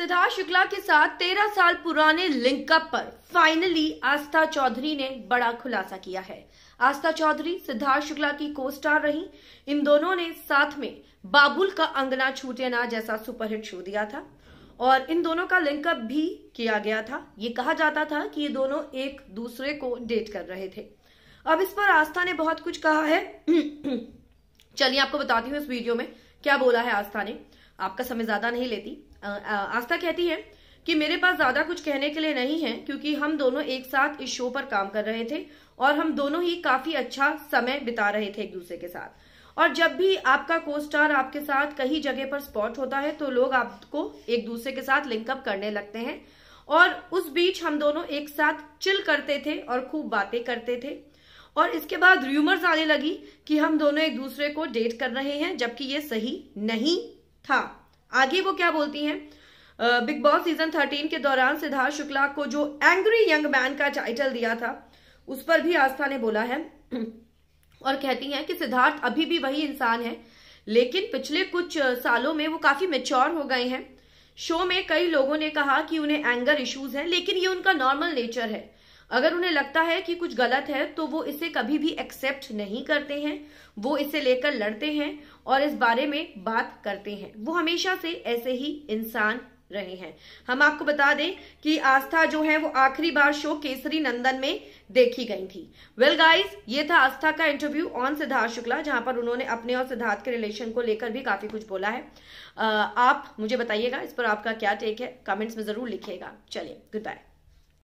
सिद्धार्थ शुक्ला के साथ तेरह साल पुराने लिंकअप पर फाइनली आस्था चौधरी ने बड़ा खुलासा किया है आस्था चौधरी सिद्धार्थ शुक्ला की को स्टार रही इन दोनों ने साथ में बाबुल का अंगना छूटे ना जैसा सुपरहिट शो दिया था और इन दोनों का लिंकअप भी किया गया था ये कहा जाता था कि ये दोनों एक दूसरे को डेट कर रहे थे अब इस पर आस्था ने बहुत कुछ कहा है चलिए आपको बताती हूँ इस वीडियो में क्या बोला है आस्था ने आपका समय ज्यादा नहीं लेती आस्था कहती है कि मेरे पास ज्यादा कुछ कहने के लिए नहीं है क्योंकि हम दोनों एक साथ इस शो पर काम कर रहे थे और हम दोनों ही काफी अच्छा समय बिता रहे थे एक दूसरे के साथ और जब भी आपका को स्टार आपके साथ कहीं जगह पर स्पॉट होता है तो लोग आपको एक दूसरे के साथ लिंकअप करने लगते हैं और उस बीच हम दोनों एक साथ चिल करते थे और खूब बातें करते थे और इसके बाद र्यूमर्स आने लगी कि हम दोनों एक दूसरे को डेट कर रहे हैं जबकि ये सही नहीं था आगे वो क्या बोलती हैं बिग बॉस सीजन थर्टीन के दौरान सिद्धार्थ शुक्ला को जो एंग्री यंग मैन का टाइटल दिया था उस पर भी आस्था ने बोला है और कहती हैं कि सिद्धार्थ अभी भी वही इंसान है लेकिन पिछले कुछ सालों में वो काफी मेच्योर हो गए हैं शो में कई लोगों ने कहा कि उन्हें एंगर इश्यूज हैं लेकिन ये उनका नॉर्मल नेचर है अगर उन्हें लगता है कि कुछ गलत है तो वो इसे कभी भी एक्सेप्ट नहीं करते हैं वो इसे लेकर लड़ते हैं और इस बारे में बात करते हैं वो हमेशा से ऐसे ही इंसान रहे हैं हम आपको बता दें कि आस्था जो है वो आखिरी बार शो केसरी नंदन में देखी गई थी वेल well गाइस ये था आस्था का इंटरव्यू ऑन सिद्धार्थ शुक्ला जहां पर उन्होंने अपने और सिद्धार्थ के रिलेशन को लेकर भी काफी कुछ बोला है आप मुझे बताइएगा इस पर आपका क्या टेक है कमेंट्स में जरूर लिखिएगा चलिए गुड बाय